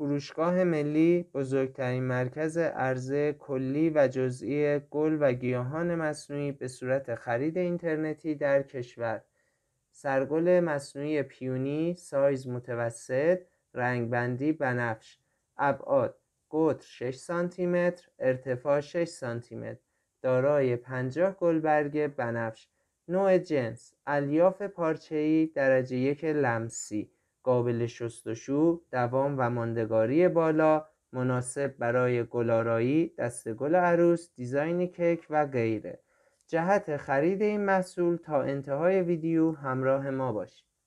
فروشگاه ملی بزرگترین مرکز عرضه کلی و جزئی گل و گیاهان مصنوعی به صورت خرید اینترنتی در کشور سرگل مصنوعی پیونی سایز متوسط رنگبندی بنفش ابعاد قطر 6 سانتی متر ارتفاع 6 سانتی متر دارای 50 گلبرگ بنفش نوع جنس الیاف پارچه‌ای درجه یک لمسی قابل شستشو دوام و ماندگاری بالا مناسب برای گلارایی دست گل عروس دیزاین کیک و غیره جهت خرید این محصول تا انتهای ویدیو همراه ما باشید